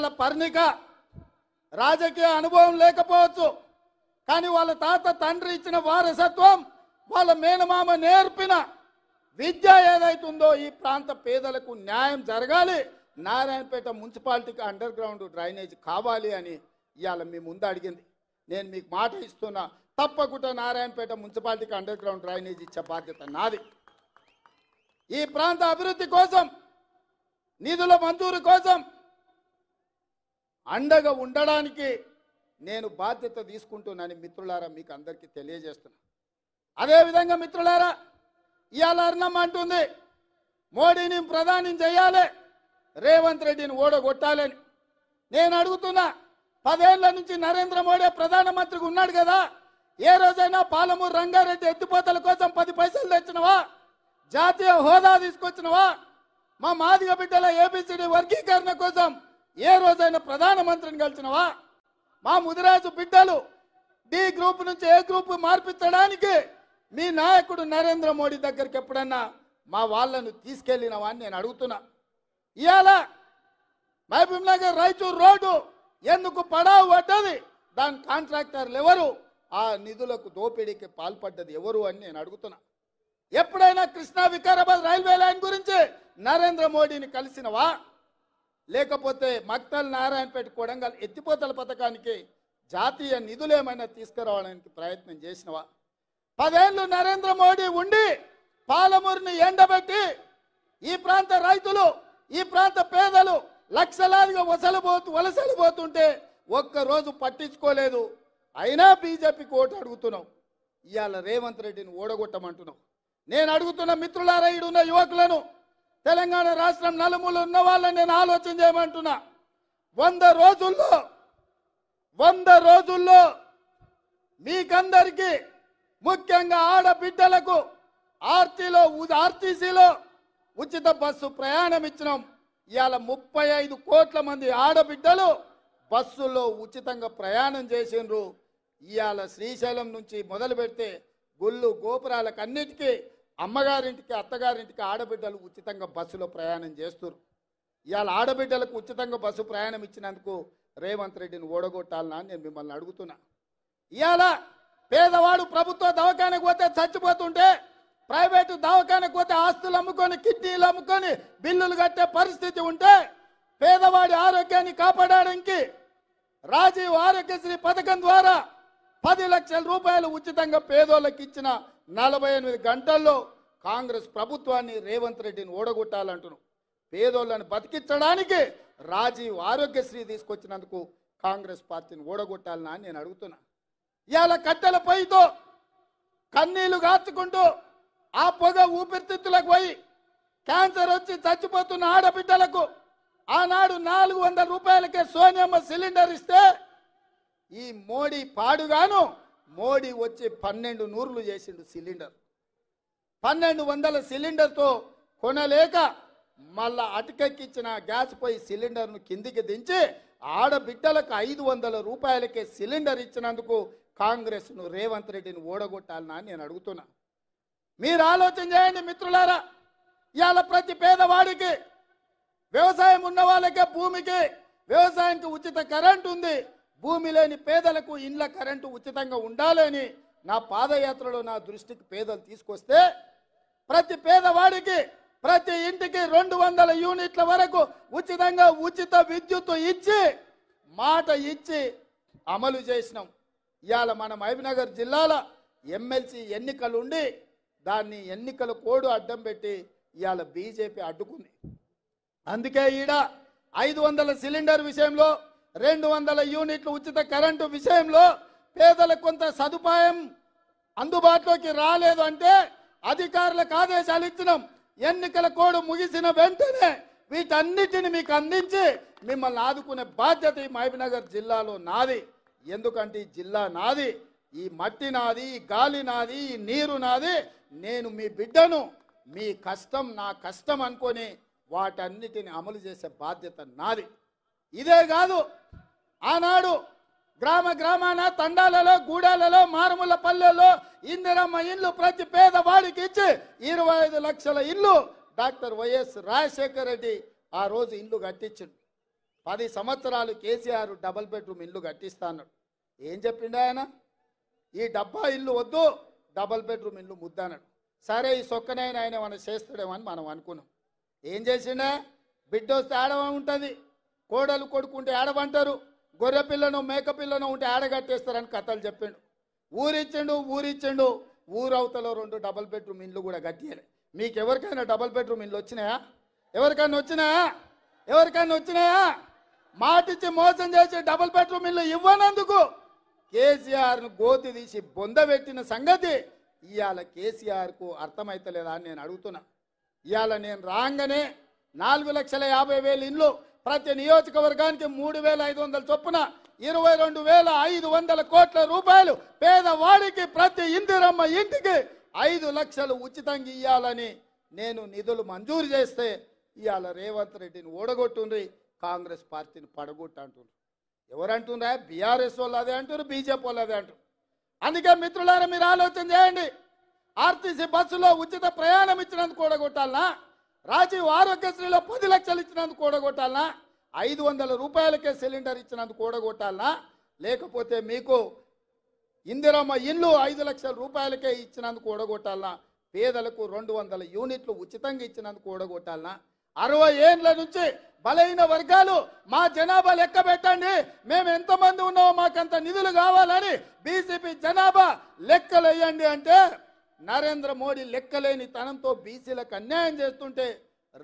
వాళ్ళ పర్ణిక రాజకీయ అనుభవం లేకపోవచ్చు కానీ వాళ్ళ తాత తండ్రి ఇచ్చిన వారసత్వం వాళ్ళ మేనమామ నేర్పిన విద్య ఏదైతుందో ఈ ప్రాంత పేదలకు న్యాయం జరగాలి నారాయణపేట మున్సిపాలిటీకి అండర్ గ్రౌండ్ డ్రైనేజ్ కావాలి అని ఇవాళ మీ ముందు అడిగింది నేను మీకు మాట ఇస్తున్నా తప్పకుండా నారాయణపేట మున్సిపాలిటీకి అండర్ గ్రౌండ్ డ్రైనేజ్ ఇచ్చే బాధ్యత నాది ఈ ప్రాంత అభివృద్ధి కోసం నిధుల మంజూరు కోసం అండగా ఉండడానికి నేను బాధ్యత తీసుకుంటున్నాను మిత్రులారా మీకు అందరికీ తెలియజేస్తున్నా అదేవిధంగా మిత్రులారా ఇవాళ అర్ణం అంటుంది మోడీని ప్రధాని చేయాలి రేవంత్ రెడ్డిని ఓడగొట్టాలని నేను అడుగుతున్నా పదేళ్ల నుంచి నరేంద్ర మోడీ ప్రధానమంత్రికి ఉన్నాడు కదా ఏ రోజైనా పాలమూరు రంగారెడ్డి ఎత్తిపోతల కోసం పది పైసలు తెచ్చినవా జాతీయ హోదా తీసుకొచ్చినవా మా మాదిగ బిడ్డల ఏబిసిడి వర్గీకరణ కోసం ఏ రోజైనా ప్రధానమంత్రిని కలిసినవా మా ముదిరాజు బిడ్డలు డి గ్రూప్ నుంచి ఏ గ్రూప్ మార్పించడానికి మీ నాయకుడు నరేంద్ర మోడీ దగ్గరికి ఎప్పుడన్నా మా వాళ్ళను తీసుకెళ్ళినవా అని నేను అడుగుతున్నా ఇవాళ మహబూబ్నగర్ రాయచూరు రోడ్డు ఎందుకు పడావు పడ్డది దాని కాంట్రాక్టర్లు ఎవరు ఆ నిధులకు దోపిడీకి పాల్పడ్డది ఎవరు అని నేను అడుగుతున్నా ఎప్పుడైనా కృష్ణా వికారాబాద్ రైల్వే లైన్ గురించి నరేంద్ర మోడీని కలిసినవా లేకపోతే మక్తల్ నారాయణపేట కొడంగల్ ఎత్తిపోతల పథకానికి జాతీయ నిధులు ఏమైనా తీసుకురావడానికి ప్రయత్నం చేసినవా పదేళ్ళు నరేంద్ర మోడీ ఉండి పాలమూరిని ఎండబెట్టి ఈ ప్రాంత రైతులు ఈ ప్రాంత పేదలు లక్షలాదిగా వసలిపోతూ వలసలు పోతుంటే ఒక్కరోజు పట్టించుకోలేదు అయినా బీజేపీకి ఓటు అడుగుతున్నాం ఇవాళ రేవంత్ రెడ్డిని ఓడగొట్టమంటున్నాం నేను అడుగుతున్న ఉన్న యువకులను తెలంగాణ రాష్ట్రం నలుమూలు ఉన్న వాళ్ళని నేను ఆలోచన చేయమంటున్నా వంద రోజుల్లో వంద రోజుల్లో మీకందరికీ ముఖ్యంగా ఆడబిడ్డలకు ఆర్టీలో ఆర్టీసీలో ఉచిత బస్సు ప్రయాణం ఇచ్చినాం ఇవాళ ముప్పై ఐదు కోట్ల మంది ఆడబిడ్డలు బస్సుల్లో ఉచితంగా ప్రయాణం చేసిండ్రు ఇవాళ శ్రీశైలం నుంచి మొదలు పెడితే గుళ్ళు గోపురాలకు అన్నిటికీ అమ్మగారింటికి అత్తగారింటికి ఆడబిడ్డలు ఉచితంగా బస్సులో ప్రయాణం చేస్తారు ఇవాళ ఆడబిడ్డలకు ఉచితంగా బస్సు ప్రయాణం ఇచ్చినందుకు రేవంత్ రెడ్డిని ఓడగొట్టాలని నేను మిమ్మల్ని అడుగుతున్నా ఇవాళ పేదవాడు ప్రభుత్వ దవాఖానకు పోతే చచ్చిపోతుంటే ప్రైవేటు దవాఖానకు పోతే ఆస్తులు అమ్ముకొని కిడ్నీలు అమ్ముకొని బిల్లులు కట్టే పరిస్థితి ఉంటే పేదవాడి ఆరోగ్యాన్ని కాపాడడానికి రాజీవ్ ఆరోగ్యశ్రీ పథకం ద్వారా పది లక్షల రూపాయలు ఉచితంగా పేదోళ్ళకి ఇచ్చిన నలభై ఎనిమిది గంటల్లో కాంగ్రెస్ ప్రభుత్వాన్ని రేవంత్ రెడ్డిని ఓడగొట్టాలంటున్నాం పేదోళ్ళని బతికించడానికి రాజీవ్ ఆరోగ్యశ్రీ తీసుకొచ్చినందుకు కాంగ్రెస్ పార్టీని ఓడగొట్టాలని అని నేను అడుగుతున్నా ఇవాళ కట్టెల పైతో కన్నీళ్లు కాచుకుంటూ ఆ పొగ ఊపిరితిత్తులకు పోయి క్యాన్సర్ వచ్చి చచ్చిపోతున్న ఆడబిడ్డలకు ఆనాడు నాలుగు వందల రూపాయలకే సోనియమ్మ సిలిండర్ ఇస్తే ఈ మోడీ పాడుగాను మోడీ వచ్చి పన్నెండు నూర్లు చేసిండు సిలిండర్ పన్నెండు వందల సిలిండర్తో కొనలేక మళ్ళా అటుకెక్కిచ్చిన గ్యాస్ పోయి సిలిండర్ను కిందికి దించి ఆడబిడ్డలకు ఐదు వందల రూపాయలకే సిలిండర్ ఇచ్చినందుకు కాంగ్రెస్ను రేవంత్ రెడ్డిని ఓడగొట్టాలని నేను అడుగుతున్నా మీరు ఆలోచన చేయండి మిత్రులారా ఇవాళ ప్రతి పేదవాడికి వ్యవసాయం ఉన్న వాళ్ళకే భూమికి వ్యవసాయానికి ఉచిత కరెంట్ ఉంది భూమి లేని పేదలకు ఇండ్ల కరెంటు ఉచితంగా ఉండాలని నా పాదయాత్రలో నా దృష్టికి పేదలు తీసుకొస్తే ప్రతి పేదవాడికి ప్రతి ఇంటికి రెండు వందల యూనిట్ల వరకు ఉచితంగా ఉచిత విద్యుత్ ఇచ్చి మాట ఇచ్చి అమలు చేసినాం ఇవాళ మన మహబీనగర్ జిల్లాల ఎమ్మెల్సీ ఎన్నికలు ఉండి దాన్ని ఎన్నికల కోడు అడ్డం పెట్టి ఇవాళ బీజేపీ అడ్డుకుంది అందుకే ఈడ ఐదు వందల సిలిండర్ విషయంలో రెండు వందల యూనిట్లు ఉచిత కరెంటు విషయంలో పేదలకు కొంత సదుపాయం అందుబాటులోకి రాలేదు అంటే అధికారులకు ఆదేశాలు ఇచ్చినాం ఎన్నికల కోడ్ ముగిసిన వెంటనే వీటన్నిటిని మీకు అందించి మిమ్మల్ని ఆదుకునే బాధ్యత ఈ మహబీనగర్ జిల్లాలో నాది ఎందుకంటే ఈ జిల్లా నాది ఈ మట్టి నాది ఈ గాలి నాది ఈ నీరు నాది నేను మీ బిడ్డను మీ కష్టం నా కష్టం అనుకొని వాటన్నిటిని అమలు చేసే బాధ్యత నాది ఇదే కాదు ఆనాడు గ్రామ గ్రామాన తండాలలో గూడాలలో మారుమూల పల్లెల్లో ఇందిరమ్మ ఇల్లు ప్రతి పేదవాడికి ఇచ్చి ఇరవై ఐదు లక్షల ఇల్లు డాక్టర్ వైఎస్ రాజశేఖర్ రెడ్డి ఆ రోజు ఇల్లు కట్టించిండు పది సంవత్సరాలు కేసీఆర్ డబల్ బెడ్రూమ్ ఇల్లు కట్టిస్తాను ఏం చెప్పిండు ఆయన ఈ డబ్బా ఇల్లు వద్దు డబల్ బెడ్రూమ్ ఇల్లు ముద్దానడు సరే ఈ సొక్కనైనా ఆయన మనం చేస్తాడేమో అని మనం అనుకున్నాం ఏం చేసిండే బిడ్డ వస్తే ఆడవ ఉంటుంది కోడలు కొడుకుంటే ఆడమంటారు గొర్రె పిల్లను మేక పిల్లను ఉంటే ఆడగట్టేస్తారని కథలు చెప్పిండు ఊరిచ్చిండు ఊరిచ్చిండు ఊరవతలో రెండు డబల్ బెడ్రూమ్ ఇండ్లు కూడా కట్టియాలి మీకు ఎవరికైనా డబల్ బెడ్రూమ్ ఇండ్లు వచ్చినాయా ఎవరికైనా వచ్చినాయా ఎవరికైనా వచ్చినాయా మాటిచ్చి మోసం చేసి డబల్ బెడ్రూమ్ ఇల్లు ఇవ్వనందుకు కేసీఆర్ను గోతి తీసి బొందబెట్టిన సంగతి ఇవాళ కేసీఆర్కు అర్థమైతలేదా అని నేను అడుగుతున్నా ఇవాళ నేను రాగానే నాలుగు లక్షల యాభై వేలు ఇండ్లు ప్రతి నియోజకవర్గానికి మూడు వేల ఐదు వందల చొప్పున ఇరవై రెండు వేల ఐదు వందల కోట్ల రూపాయలు పేదవాడికి ప్రతి ఇందిరమ్మ ఇంటికి ఐదు లక్షలు ఉచితంగా ఇవ్వాలని నేను నిధులు మంజూరు చేస్తే ఇవాళ రేవంత్ రెడ్డిని ఓడగొట్టుండ్రి కాంగ్రెస్ పార్టీని పడగొట్టంటుండ్రు ఎవరంటుండ్రా బీఆర్ఎస్ వాళ్ళు అదే అంటారు బీజేపీ వాళ్ళు అదే అంటారు అందుకే మిత్రులారా మీరు ఆలోచన చేయండి ఆర్టీసీ బస్సులో ఉచిత ప్రయాణం ఇచ్చినందుకు కొట్టాలనా రాజీవ్ ఆరోగ్యశ్రీలో పది లక్షలు ఇచ్చినందుకు కూడగొట్టాలనా ఐదు వందల రూపాయలకే సిలిండర్ ఇచ్చినందుకు కూడగొట్టాలనా లేకపోతే మీకు ఇందిరమ్మ ఇల్లు ఐదు లక్షల రూపాయలకే ఇచ్చినందుకు కూడగొట్టాలనా పేదలకు రెండు వందల యూనిట్లు ఉచితంగా ఇచ్చినందుకు కూడగొట్టాలనా అరవై ఏండ్ల నుంచి బలైన వర్గాలు మా జనాభా లెక్క పెట్టండి మేము ఎంతమంది ఉన్నామో మాకంత నిధులు కావాలని బీసీపీ జనాభా లెక్కలు వేయండి అంటే నరేంద్ర మోడీ లెక్కలేని తనంతో బీసీలకు అన్యాయం చేస్తుంటే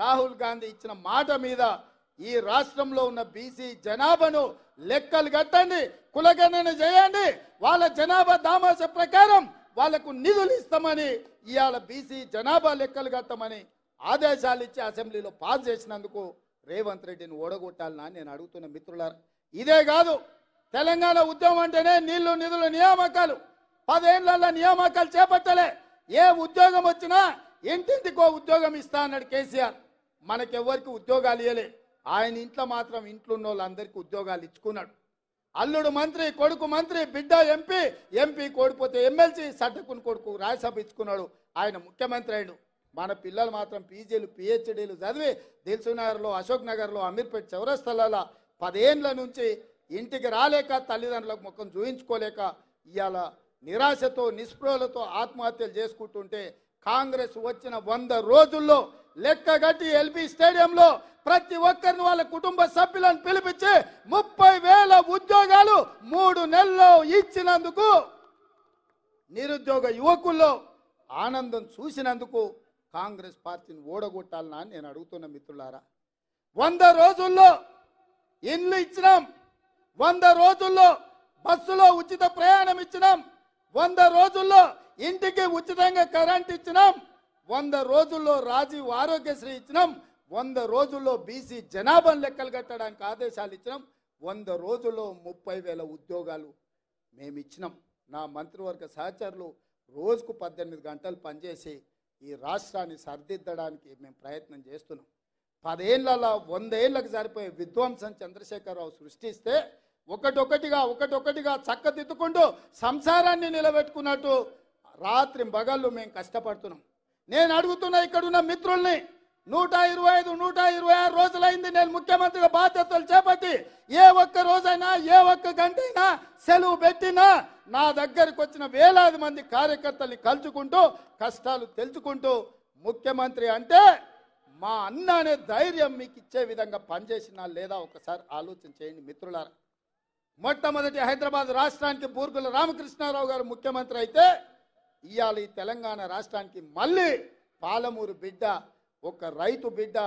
రాహుల్ గాంధీ ఇచ్చిన మాట మీద ఈ రాష్ట్రంలో ఉన్న బీసీ జనాభాను లెక్కలు కట్టండి కులగణన చేయండి వాళ్ళ జనాభా దామాస ప్రకారం వాళ్లకు నిధులు ఇస్తామని ఇవాళ బీసీ జనాభా లెక్కలు కట్టమని ఆదేశాలు ఇచ్చి అసెంబ్లీలో పాస్ చేసినందుకు రేవంత్ రెడ్డిని ఓడగొట్టాలని నేను అడుగుతున్న మిత్రులారా ఇదే కాదు తెలంగాణ ఉద్యమం అంటేనే నీళ్లు నిధుల నియామకాలు పదేళ్ల నియామకాలు చేపట్టలే ఏ ఉద్యోగం వచ్చినా ఇంటింటికో ఉద్యోగం ఇస్తా అన్నాడు కేసీఆర్ మనకెవ్వరికి ఉద్యోగాలు ఇవ్వలే ఆయన ఇంట్లో మాత్రం ఇంట్లో ఉన్న వాళ్ళందరికీ ఉద్యోగాలు ఇచ్చుకున్నాడు అల్లుడు మంత్రి కొడుకు మంత్రి బిడ్డ ఎంపీ ఎంపీ కోడిపోతే ఎమ్మెల్సీ సడ్డకుని కొడుకు రాజ్యసభ ఇచ్చుకున్నాడు ఆయన ముఖ్యమంత్రి అయ్యాడు మన పిల్లలు మాత్రం పీజీలు పిహెచ్డీలు చదివి నగర్లో అశోక్ నగర్లో అమీర్పేట్ చౌరస్థలాల పదేండ్ల నుంచి ఇంటికి రాలేక తల్లిదండ్రులకు ముఖం చూయించుకోలేక ఇవాళ నిరాశతో నిస్పృహలతో ఆత్మహత్యలు చేసుకుంటుంటే కాంగ్రెస్ వచ్చిన వంద రోజుల్లో లెక్కగట్టి ఎల్బీ స్టేడియంలో ప్రతి ఒక్కరిని వాళ్ళ కుటుంబ సభ్యులను పిలిపించి ముప్పై వేల ఉద్యోగాలు మూడు నెలల్లో ఇచ్చినందుకు నిరుద్యోగ యువకుల్లో ఆనందం చూసినందుకు కాంగ్రెస్ పార్టీని ఓడగొట్టాలని నేను అడుగుతున్న మిత్రులారా వంద రోజుల్లో ఇల్లు ఇచ్చినాం వంద రోజుల్లో బస్సులో ఉచిత ప్రయాణం ఇచ్చినాం వంద రోజుల్లో ఇంటికి ఉచితంగా కరెంట్ ఇచ్చినాం వంద రోజుల్లో రాజీవ్ ఆరోగ్యశ్రీ ఇచ్చినాం వంద రోజుల్లో బీసీ జనాభా లెక్కలు కట్టడానికి ఆదేశాలు ఇచ్చినాం వంద రోజుల్లో ముప్పై వేల ఉద్యోగాలు మేము ఇచ్చినాం నా మంత్రివర్గ సహచరులు రోజుకు పద్దెనిమిది గంటలు పనిచేసి ఈ రాష్ట్రాన్ని సరిదిద్దడానికి మేము ప్రయత్నం చేస్తున్నాం పదేళ్ళలో వందేళ్లకు సరిపోయే విధ్వంసం చంద్రశేఖరరావు సృష్టిస్తే ఒకటొకటిగా ఒకటొకటిగా చక్కదిద్దుకుంటూ సంసారాన్ని నిలబెట్టుకున్నట్టు రాత్రి బగళ్ళు మేము కష్టపడుతున్నాం నేను అడుగుతున్నా ఇక్కడున్న మిత్రుల్ని నూట ఇరవై ఐదు నూట ఇరవై ఆరు రోజులైంది నేను ముఖ్యమంత్రిగా బాధ్యతలు చేపట్టి ఏ ఒక్క రోజైనా ఏ ఒక్క గంటైనా సెలవు పెట్టినా నా దగ్గరికి వచ్చిన వేలాది మంది కార్యకర్తల్ని కలుచుకుంటూ కష్టాలు తెలుసుకుంటూ ముఖ్యమంత్రి అంటే మా అన్న అనే ధైర్యం మీకు ఇచ్చే విధంగా పనిచేసిన లేదా ఒకసారి ఆలోచన చేయండి మిత్రులారా మొట్టమొదటి హైదరాబాద్ రాష్ట్రానికి బూర్గుల రామకృష్ణారావు గారు ముఖ్యమంత్రి అయితే ఇవాళ ఈ తెలంగాణ రాష్ట్రానికి మళ్ళీ పాలమూరు బిడ్డ ఒక రైతు బిడ్డ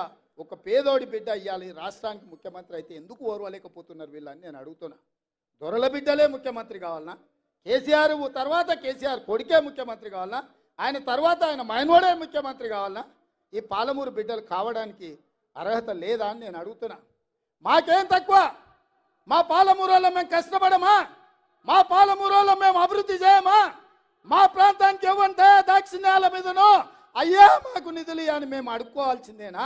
ఒక పేదోడి బిడ్డ ఇవాళ ఈ రాష్ట్రానికి ముఖ్యమంత్రి అయితే ఎందుకు ఓర్వలేకపోతున్నారు వీళ్ళని నేను అడుగుతున్నా దొరల బిడ్డలే ముఖ్యమంత్రి కావాలన్నా కేసీఆర్ తర్వాత కేసీఆర్ కొడుకే ముఖ్యమంత్రి కావాలన్నా ఆయన తర్వాత ఆయన మైనోడే ముఖ్యమంత్రి కావాలన్నా ఈ పాలమూరు బిడ్డలు కావడానికి అర్హత లేదా అని నేను అడుగుతున్నా మాకేం తక్కువ మా పాలమూరులో మేము కష్టపడమా మా పాలమూరులో మేము అభివృద్ధి చేయమా మా ప్రాంతానికి ఇవ్వంటే దాక్షిణ్యాల మీదను అయ్యా మాకు నిధులు అని మేము అడుక్కోవాల్సిందేనా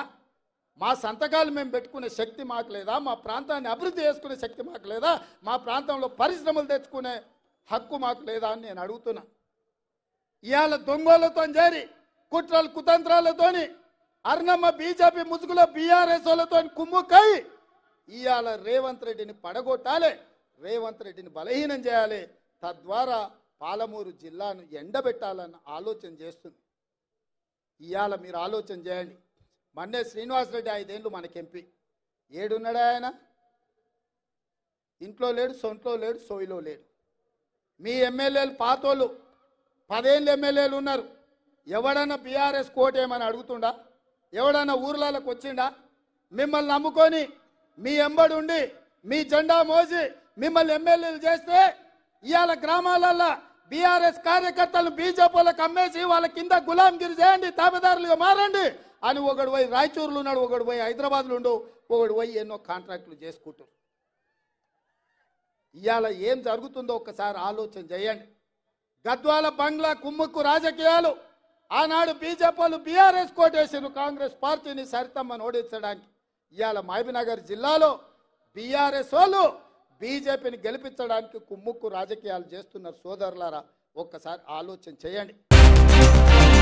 మా సంతకాలు మేము పెట్టుకునే శక్తి మాకు లేదా మా ప్రాంతాన్ని అభివృద్ధి చేసుకునే శక్తి మాకు లేదా మా ప్రాంతంలో పరిశ్రమలు తెచ్చుకునే హక్కు మాకు లేదా అని నేను అడుగుతున్నా ఇవాళ దొంగలతో చేరి కుట్రలు కుతంత్రాలతోని అర్ణమ్మ బీజేపీ ముసుగులో బీఆర్ఎస్ వాళ్ళతో కుమ్ముక్కై ఇవాళ రేవంత్ రెడ్డిని పడగొట్టాలి రేవంత్ రెడ్డిని బలహీనం చేయాలి తద్వారా పాలమూరు జిల్లాను ఎండబెట్టాలన్న ఆలోచన చేస్తుంది ఇవాళ మీరు ఆలోచన చేయండి మన్నే శ్రీనివాసరెడ్డి ఐదేళ్ళు ఎంపీ ఏడున్నాడా ఆయన ఇంట్లో లేడు సొంట్లో లేడు సోయిలో లేడు మీ ఎమ్మెల్యేలు పాతోళ్ళు పదేళ్ళు ఎమ్మెల్యేలు ఉన్నారు ఎవడన్నా బీఆర్ఎస్ కోటేమని అడుగుతుండా ఎవడన్నా ఊర్లలోకి వచ్చిండా మిమ్మల్ని నమ్ముకొని మీ ఎంబడి ఉండి మీ జెండా మోసి మిమ్మల్ని ఎమ్మెల్యేలు చేస్తే ఇవాళ గ్రామాలల్లో బీఆర్ఎస్ కార్యకర్తలు బీజేపీలకు అమ్మేసి వాళ్ళ కింద గులాంగిరి చేయండి తాబేదారులుగా మారండి అని ఒకడు పోయి రాయచూరులో ఉన్నాడు ఒకడు పోయి హైదరాబాద్లో ఉండు ఒకడు పోయి ఎన్నో కాంట్రాక్టులు చేసుకుంటారు ఇవాళ ఏం జరుగుతుందో ఒక్కసారి ఆలోచన చేయండి గద్వాల బంగ్లా కుమ్ముక్కు రాజకీయాలు ఆనాడు బీజేపీలు బీఆర్ఎస్ కోటేసారు కాంగ్రెస్ పార్టీని సరితమ్మను ఓడించడానికి ఇవాళ మహబీనగర్ జిల్లాలో బీఆర్ఎస్ వాళ్ళు బీజేపీని గెలిపించడానికి కుమ్ముక్కు రాజకీయాలు చేస్తున్నారు సోదరులారా ఒక్కసారి ఆలోచన చేయండి